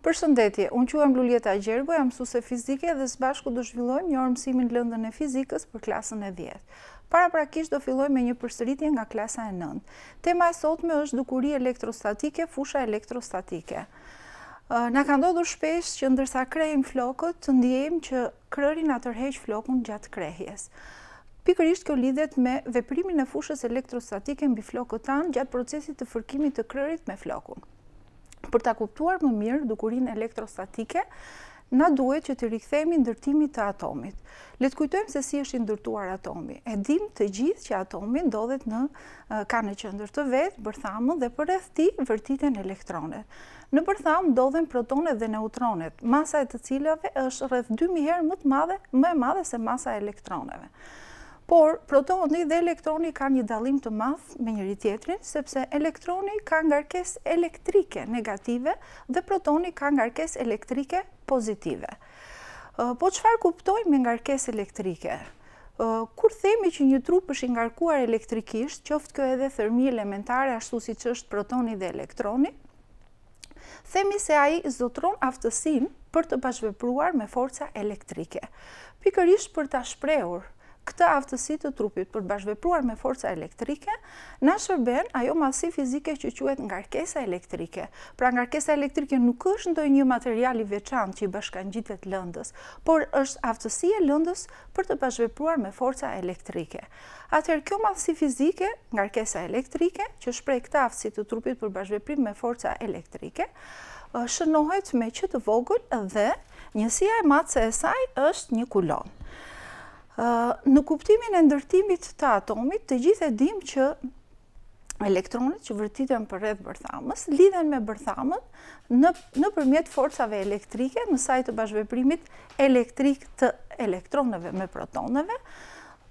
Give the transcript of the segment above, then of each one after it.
Për shëndetje, unë quam Lulieta Gjerbo, jam suse fizike dhe së bashku do zhvillojmë një mësimin lëndën e fizikës për klasën e djetë. Para prakisht do fillojmë me një përsëritje nga klasa e nëndë. Tema e sot me është dukuri elektrostatike, fusha elektrostatike. Në ka ndodhur shpesh që ndërsa krejmë flokët, të ndijem që krërin atërheq flokun gjatë krejjes. Pikërisht kjo lidhet me veprimin e fushës elektrostatike mbi flokët tanë gjatë procesit të fërkimit të krërit me flokun për ta kuptuar më mirë dukurin elektrostatike, na duhet që të rikthemi ndërtimit të atomit. Le të kujtojmë se si është ndërtuar atomi. E dim të gjithë që atomi ndodhet në ka në qendër të vet, bërthamën dhe për rreth tij vërtiten elektronet. Në bërthamë ndodhen protonet dhe neutronet, masa e të cilave është rreth 2000 herë më të madhe, më e madhe se masa e elektroneve por protoni dhe elektroni ka një dalim të math me njëri tjetrin, sepse elektroni ka nga rkes elektrike negative dhe protoni ka nga rkes elektrike pozitive. Po qëfar kuptoj me nga rkes elektrike? Kur themi që një trup është nga rkuar elektrikisht, qoftë kjo edhe thërmi elementare ashtu si që është protoni dhe elektroni, themi se aji zotron aftësin për të bashvepruar me forca elektrike. Pikërisht për të shprehur, këtë aftësi të trupit për bashkëvepruar me forca elektrike, na shërben ajo masi fizike që quhet ngarkesa elektrike. Pra ngarkesa elektrike nuk është ndonjë material i veçantë që i bashkan lëndës, por është aftësia e lëndës për të bashkëvepruar me forca elektrike. Atëherë kjo masi fizike, ngarkesa elektrike, që shpreh këtë aftësi të trupit për bashkëveprim me forca elektrike, shënohet me që të vogël dhe njësia e matëse e saj është një kulonë. Në kuptimin e ndërtimit të atomit, të gjithë e dim që elektronit që vërtitën për redhë bërthamës, lidhen me bërthamët në përmjet forcave elektrike, në sajtë të bashkëveprimit elektrik të elektronëve me protonëve,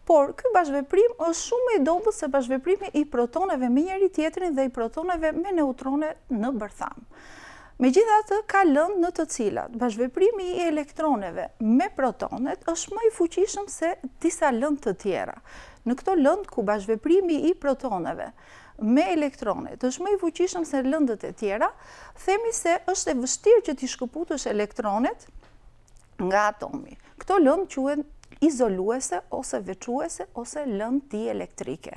por këj bashkëveprim është shumë i dobu se bashkëveprimi i protonëve me njeri tjetërin dhe i protonëve me neutrone në bërthamë. Me gjitha të ka lënd në të cilat, bashveprimi i elektroneve me protonet është më i fuqishëm se disa lënd të tjera. Në këto lënd ku bashveprimi i protoneve me elektronet është më i fuqishëm se lëndët e tjera, themi se është e vështirë që t'i shkëputësh elektronet nga atomi. Këto lënd quen izoluese ose vequese ose lënd t'i elektrike.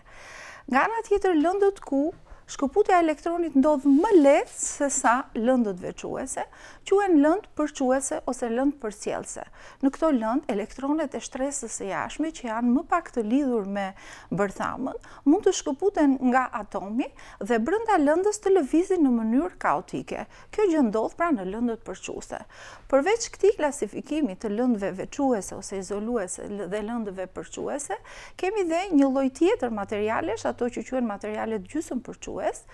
Nga nga tjetër lëndët ku, shkëputja elektronit ndodhë më letë se sa lëndët vequese, quen lëndë përquese ose lëndë përcjelse. Në këto lëndë, elektronet e shtresës e jashme që janë më pak të lidhur me bërthamën, mund të shkëputen nga atomi dhe brënda lëndës të lëvizin në mënyrë kaotike. Kjo gjë ndodhë pra në lëndët përquese. Përveç këti klasifikimi të lëndëve vequese ose izoluese dhe lëndëve përquese, kemi dhe një lojtjetër tjetër materialesh, ato që quen materialet gjusën dëgjues,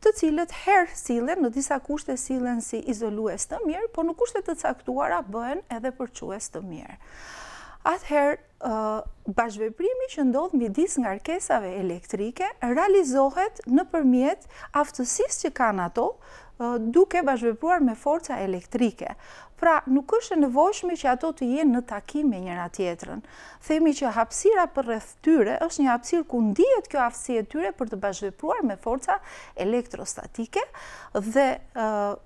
të cilët herë sillen në disa kushte sillen si izolues të mirë, por në kushte të caktuara bëhen edhe për ques të mirë. Atëherë, bashkëveprimi që ndodhë mi disë nga rkesave elektrike, realizohet në përmjet aftësis që kanë ato, duke bashkëvepruar me forca elektrike. Pra, nuk është e nevojshme që ato të jenë në takim me njëra tjetrën. Themi që hapësira për rreth tyre është një hapësirë ku ndihet kjo hapsi e tyre për të bashkëvepruar me forca elektrostatike dhe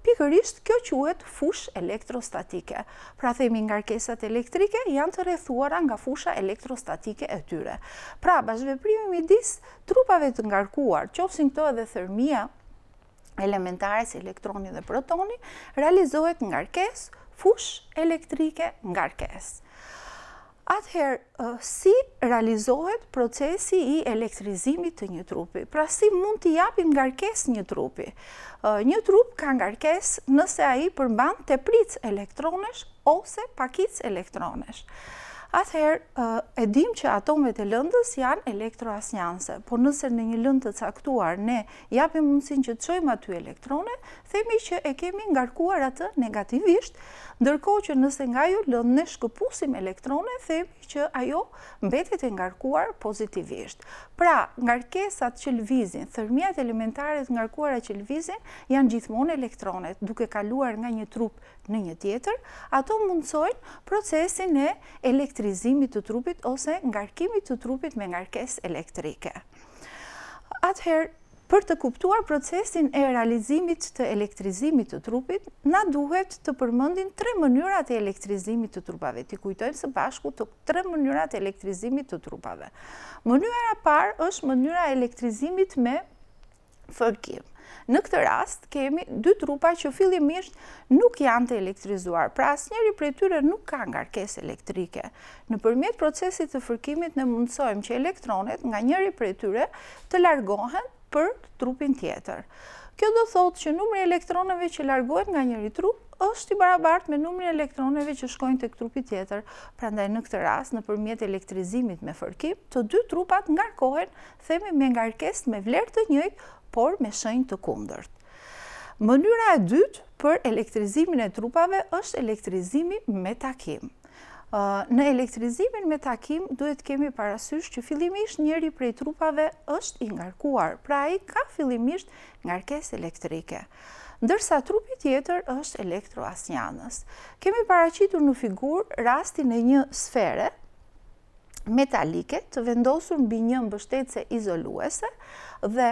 pikërisht kjo quhet fushë elektrostatike. Pra, themi ngarkesat elektrike janë të rrethuara nga fusha elektrostatike e tyre. Pra, bashkëveprimi midis trupave të ngarkuar, qofsin këto edhe thermia elementare elektroni dhe protoni, realizohet nga rkes, fush elektrike nga rkes. Atëherë, si realizohet procesi i elektrizimit të një trupi? Pra si mund të japim nga rkes një trupi? Një trup ka nga rkes nëse a i përmban të pric elektronesh ose pakic elektronesh. Atëherë, e dim që atomet e lëndës janë elektroasnjanse, por nëse në një lëndë të caktuar ne japim mundësin që të qojmë aty elektrone, themi që e kemi ngarkuar atë negativisht, ndërko që nëse nga ju lëndë në shkëpusim elektrone, themi që ajo mbetit e ngarkuar pozitivisht. Pra, ngarkesat që lëvizin, thërmjat elementaret ngarkuara që lëvizin, janë gjithmonë elektronet, duke kaluar nga një trup në një tjetër, ato mundësojnë procesin e elektronet elektrizimit të trupit ose ngarkimit të trupit me ngarkes elektrike. Atëherë, për të kuptuar procesin e realizimit të elektrizimit të trupit, na duhet të përmëndin tre mënyrat e elektrizimit të trupave. Ti kujtojnë së bashku të tre mënyrat e elektrizimit të trupave. Mënyra par është mënyra e elektrizimit me fërkim. Në këtë rast, kemi dy trupa që fillimisht nuk janë të elektrizuar, pra asë njeri për e tyre nuk ka nga rkes elektrike. Në përmjet procesit të fërkimit në mundësojmë që elektronet nga njeri për e tyre të largohen për trupin tjetër. Kjo do thotë që numri elektroneve që largohet nga njëri trup është i barabart me numri elektroneve që shkojnë të këtrupi tjetër, prandaj në këtë ras në përmjet elektrizimit me fërkim, të dy trupat ngarkohen, themi me ngarkest me vlerë të njëjtë, por me shënjë të kundërt. Mënyra e dytë për elektrizimin e trupave është elektrizimi me takim. Në elektrizimin me takim duhet kemi parasysh që fillimisht njeri prej trupave është ingarkuar, pra i ka fillimisht ngarkes elektrike. Ndërsa trupi tjetër është elektroasjanës. Kemi paracitur në figur rastin e një sfere metalike të vendosur në binjë mbështetëse izoluese dhe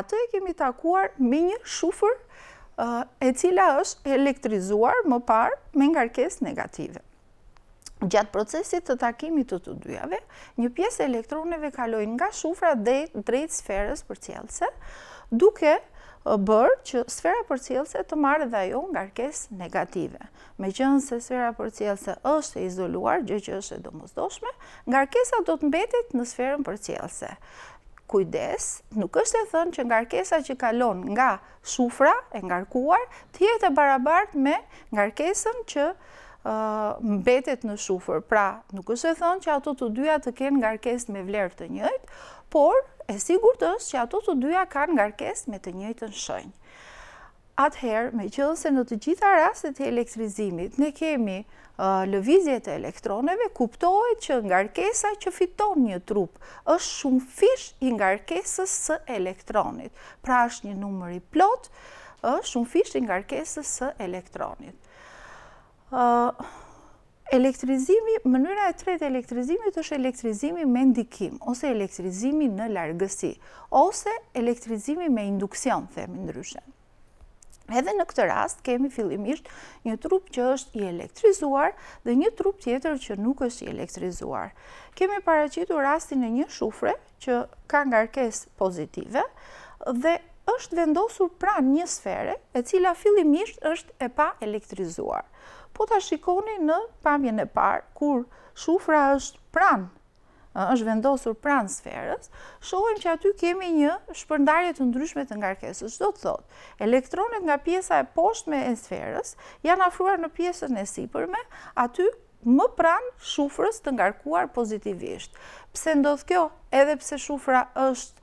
ato e kemi takuar me një shufër e cila është elektrizuar më parë me ngarkes negativet. Gjatë procesit të takimit të të dyjave, një pjesë elektroneve kalojnë nga shufra dhe drejt sferës për cjelëse, duke bërë që sfera për cjelëse të marrë dhe jo nga rkes negative. Me qënë se sfera për cjelëse është e izoluar, gjë që është e domozdoshme, nga rkesa do të mbetit në sferën për cjelëse. Kujdes, nuk është e thënë që nga rkesa që kalon nga shufra e ngarkuar, të jetë e barabart me nga rkesën që mbetet në shufër. Pra, nuk është e thënë që ato të dyja të kenë ngarkesë me vlerë të njëjtë, por e sigur të është që ato të dyja kanë ngarkesë me të njëjtën shënjë. Atëherë, me qëllën se në të gjitha rastet e elektrizimit, ne kemi lëvizjet e elektroneve, kuptohet që ngarkesa që fiton një trup është shumë fish i ngarkesës së elektronit. Pra është një numër i plot, është shumë fish i ngarkesës së elektronit elektrizimi, mënyra e tretë elektrizimit është elektrizimi me ndikim, ose elektrizimi në largësi, ose elektrizimi me induksion, themi ndryshe. Edhe në këtë rast kemi fillimisht një trup që është i elektrizuar dhe një trup tjetër që nuk është i elektrizuar. Kemi paraqitur rastin e një shufre që ka ngarkesë pozitive dhe është vendosur pranë një sfere e cila fillimisht është e pa elektrizuar po ta shikoni në pamjen e parë, kur shufra është pranë, është vendosur pranë sferës, shohim që aty kemi një shpërndarje të ndryshme të ngarkesës. Do të thotë, elektronet nga pjesa e poshtme e sferës janë afruar në pjesën e sipërme, aty më pranë shufrës të ngarkuar pozitivisht. Pse ndodhë kjo, edhe pse shufra është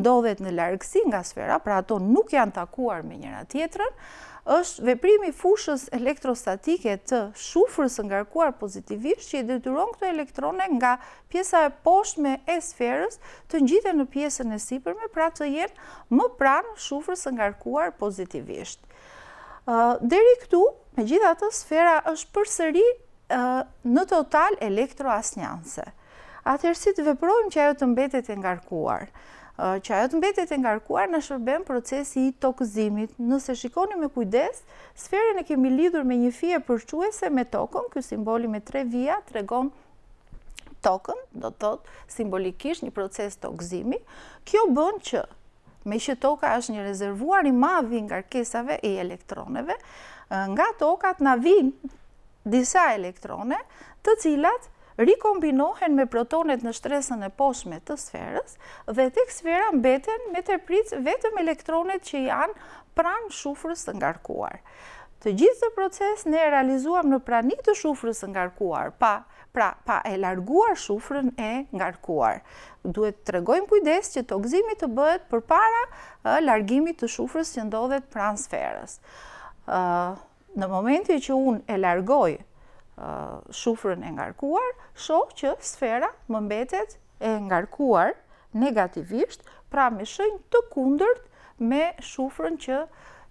ndodhet në largësi nga sfera, pra ato nuk janë takuar me njëra tjetërën, është veprimi fushës elektrostatike të shufrës ngarkuar pozitivisht që i detyron këto elektrone nga pjesa e poshtë me e sferës të njitë në pjesën e sipërme, pra të jenë më pranë shufrës ngarkuar pozitivisht. Deri këtu, me gjitha të sfera është përsëri në total elektroasnjanse. Atërësit veprojmë që ajo të mbetet e ngarkuar që ajo të mbetit e ngarkuar në shërben procesi i tokëzimit. Nëse shikoni me kujdes, sferën e kemi lidur me një fije përquese me tokën, kjo simboli me tre vija të regon tokën, do të thotë simbolikisht një proces tokëzimi. Kjo bën që me që toka është një rezervuar i madhi nga rkesave e elektroneve, nga tokat na vinë disa elektrone të cilat rikombinohen me protonet në shtresën e poshme të sferës dhe tek sfera mbeten me pritës vetëm elektronet që janë pranë shufrës të ngarkuar. Të gjithë të proces ne realizuam në pranik të shufrës të ngarkuar, pa pra pa e larguar shufrën e ngarkuar. Duhet të regojmë kujdes që të gzimi të bëhet për para largimit të shufrës që ndodhet pranë sferës. Në momenti që unë e largoj shufrën e ngarkuar, shohë që sfera më mbetet e ngarkuar negativisht, pra me shënjë të kundërt me shufrën që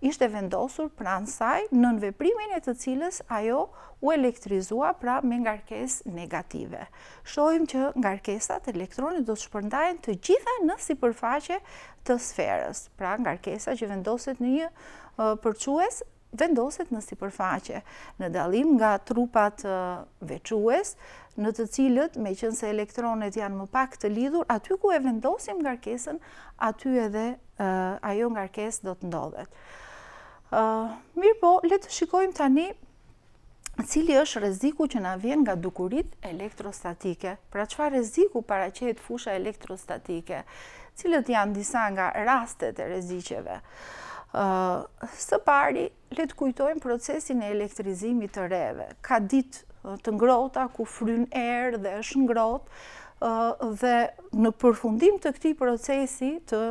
ishte vendosur pranë saj në nënveprimin e të cilës ajo u elektrizua pra me ngarkes negative. Shohim që ngarkesat elektronit do të shpërndajnë të gjitha në si përfaqe të sferës. Pra ngarkesa që vendoset një përques vendoset në si përfaqe, në dalim nga trupat veçues në të cilët, me qënë se elektronet janë më pak të lidhur, aty ku e vendosim nga rkesën, aty edhe ajo nga rkesë do të ndodhet. Mirë po, letë shikojmë tani, Cili është reziku që nga vjen nga dukurit elektrostatike? Pra qëfa reziku para që e të fusha elektrostatike? Cilët janë disa nga rastet e rezicjeve? Së pari, le të kujtojmë procesin e elektrizimit të reve. Ka ditë të ngrota, ku frynë erë dhe është ngrotë, dhe në përfundim të këti procesi të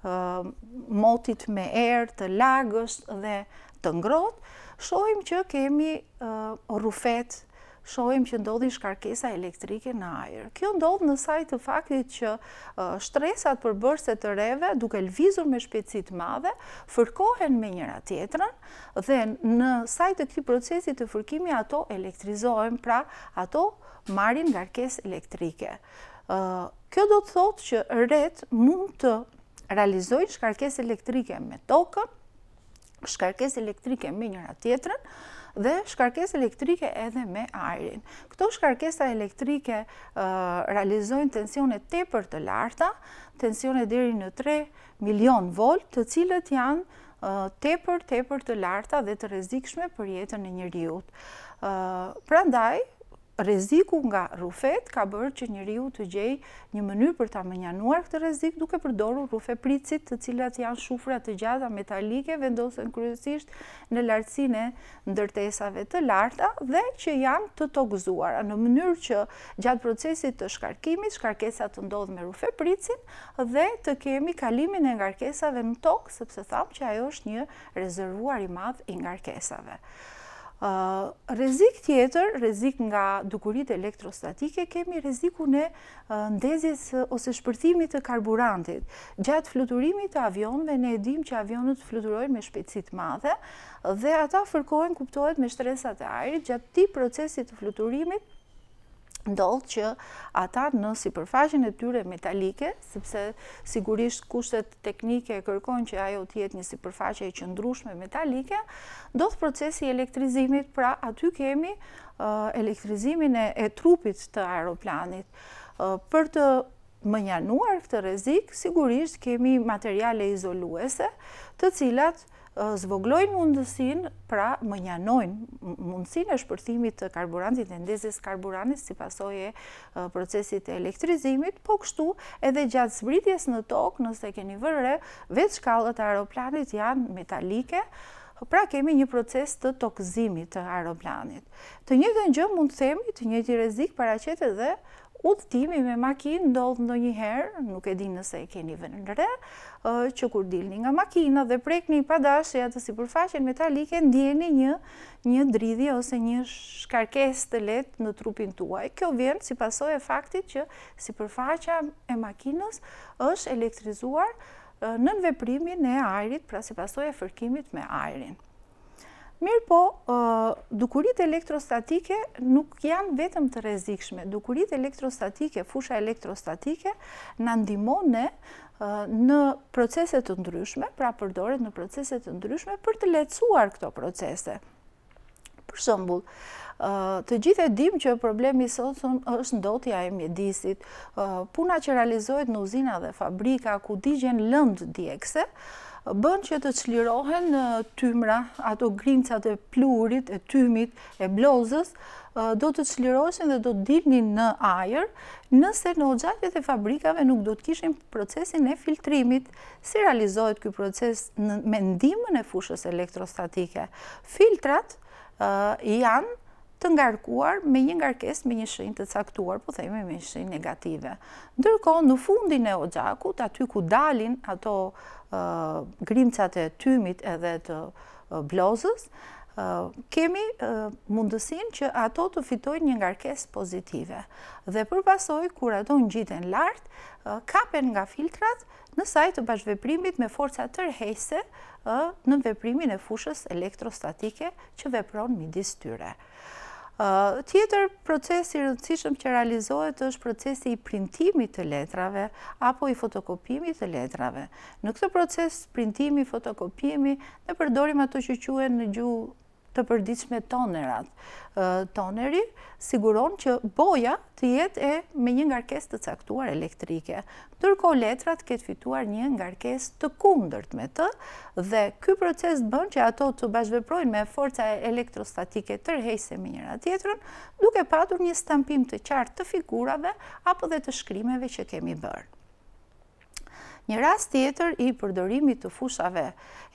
motit me erë, të lagës dhe të ngrotë, shojmë që kemi rufet shohim që ndodhin shkarkesa elektrike në ajër. Kjo ndodh në sajtë të faktit që shtresat për bërse të reve, duke lvizur me shpecit madhe, fërkohen me njëra tjetërën, dhe në sajtë të këti procesit të fërkimi ato elektrizohen, pra ato marin nga rkes elektrike. Kjo do të thotë që ret mund të realizojnë shkarkes elektrike me tokën, shkarkes elektrike me njëra tjetërën, dhe shkarkes elektrike edhe me ajrin. Këto shkarkesa elektrike realizojnë tensione te për të larta, tensione diri në 3 milion volt, të cilët janë tepër, tepër të larta dhe të rezikshme për jetën e njëriut. Pra ndaj, reziku nga rufet ka bërë që një riu të gjej një mënyrë për ta më njanuar këtë rezik duke përdoru rufet pricit të cilat janë shufra të gjata metalike vendosën kryesisht në lartësine ndërtesave të larta dhe që janë të togëzuar. Në mënyrë që gjatë procesit të shkarkimit, shkarkesat të ndodhë me rufet dhe të kemi kalimin e ngarkesave në tokë, sepse thamë që ajo është një rezervuar i madhë i ngarkesave. Rezik tjetër, rezik nga dukurit elektrostatike, kemi reziku në ndezjes ose shpërtimit të karburantit. Gjatë fluturimit të avionve, ne edhim që avionët fluturojnë me shpecit madhe dhe ata fërkojnë kuptohet me shtresat e ajrit, gjatë ti procesit të fluturimit dall që ata në përfaqin e tyre metalike, sepse sigurisht kushtet teknike e kërkojnë që ajo të jetë një sipërfaqe e qëndrueshme metalike, ndodh procesi i elektrizimit, pra aty kemi uh, elektrizimin e trupit të aeroplanit. Uh, për të njanuar këtë rrezik, sigurisht kemi materiale izoluese, të cilat zvoglojnë mundësin, pra më njanojnë mundësin e shpërthimit të karburantit dhe ndezis karburantit si pasoje e procesit e elektrizimit, po kështu edhe gjatë zbritjes në tokë nëse keni vërre, vetë shkallët e aeroplanit janë metalike, pra kemi një proces të tokëzimit të aeroplanit. Të një dhe një mundësemi të një të rezikë dhe edhe Udhëtimi me makinë ndodhë ndo njëherë, nuk e di nëse e keni vëndre, që kur dilni nga makina dhe prekni i padashe atë si përfaqen metalike, ndjeni një, një dridhi ose një shkarkes të letë në trupin tuaj. Kjo vjen si pasoj e faktit që si përfaqa e makinës është elektrizuar në nënveprimin e ajrit, pra si pasoj e fërkimit me ajrin. Mirë po, dukurit elektrostatike nuk janë vetëm të rezikshme. Dukurit elektrostatike, fusha elektrostatike, në ndimone në proceset të ndryshme, pra përdoret në proceset të ndryshme, për të lecuar këto procese. Për shumbull, Të gjithë e dim që problemi sot është ndotja e mjedisit, puna që realizohet në uzina dhe fabrika, ku digjen lënd djekse, bën që të qlirohen tymra, ato grincat e plurit, e tymit, e blozës, do të qlirohen dhe do të dilni në ajer, nëse në ogjatjet e fabrikave nuk do të kishin procesin e filtrimit, si realizohet këj proces në mendimën e fushës elektrostatike. Filtrat janë të ngarkuar me një ngarkes me një shenjë të caktuar, po themi me një shenjë negative. Ndërkohë në fundin e oxhakut, aty ku dalin ato grimcat e tymit edhe të blozës, kemi mundësin që ato të fitojnë një ngarkes pozitive. Dhe përpasoj, kur ato në gjitën lartë, kapen nga filtrat në sajtë të bashkëveprimit me forca tërhejse në veprimin e fushës elektrostatike që vepron midis tyre. Tjetër, procesi rëndësishëm që realizohet është procesi i printimi të letrave apo i fotokopimi të letrave. Në këtë proces, printimi, fotokopimi, ne përdorim ato që quen në gjuhë të përdiqme tonerat. Toneri siguron që boja të jetë e me një ngarkes të caktuar elektrike, tërko letrat këtë fituar një ngarkes të kundërt me të, dhe këj proces bën që ato të bashveprojnë me forca elektrostatike tërhejse me njëra tjetërën, duke patur një stampim të qartë të figurave apo dhe të shkrimeve që kemi bërë. Një rast tjetër i përdorimit të fushave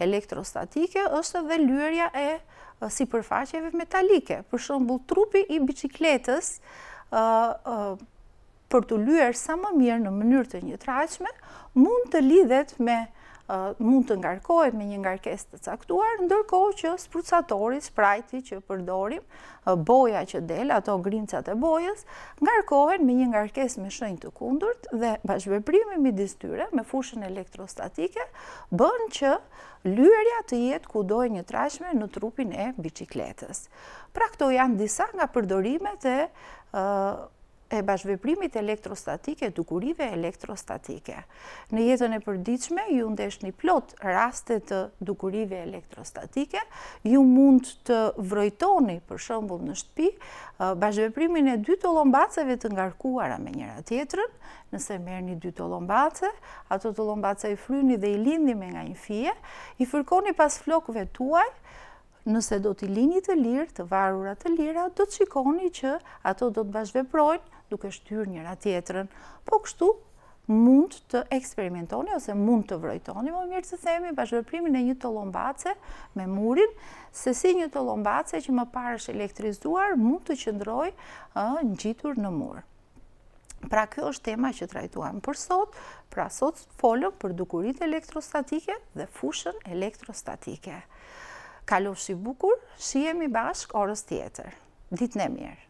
elektrostatike është dhe lyërja e si përfaqeve metalike. Për shumë, trupi i bicikletës për të lyër sa më mirë në mënyrë të një traqme, mund të lidhet me mund të ngarkohet me një ngarkes të caktuar, ndërkohë që sprucatorit, sprajti që përdorim, boja që del, ato grincat e bojës, ngarkohen me një ngarkes me shënjë të kundurt dhe bashkëveprimi me distyre, me fushën elektrostatike, bën që lyërja të jetë kudoj një trashme në trupin e bicikletës. Pra këto janë disa nga përdorimet e e bashkëveprimit elektrostatike, dukurive elektrostatike. Në jetën e përdiqme, ju ndesh një plot rastet të dukurive elektrostatike, ju mund të vrojtoni, për shëmbull në shtëpi, uh, bashkëveprimin e dy të lombaceve të ngarkuara me njëra tjetërën, nëse merë një dy të lombace, ato të lombace i fryni dhe i lindi me nga një fije, i fërkoni pas flokve tuaj, Nëse do t'i lini të lirë, të varurat të lira, do të shikoni që ato do të bashkëveprojnë duke shtyrë njëra tjetërën, po kështu mund të eksperimentoni ose mund të vrojtoni, më mirë të themi, bashkëvëprimin e një të lombace me murin, se si një të lombace që më parë është elektrizuar, mund të qëndroj në gjitur në murë. Pra kjo është tema që trajtuam për sot, pra sot folëm për dukurit elektrostatike dhe fushën elektrostatike. Kalofshi bukur, jemi bashk orës tjetër. Ditë në mirë.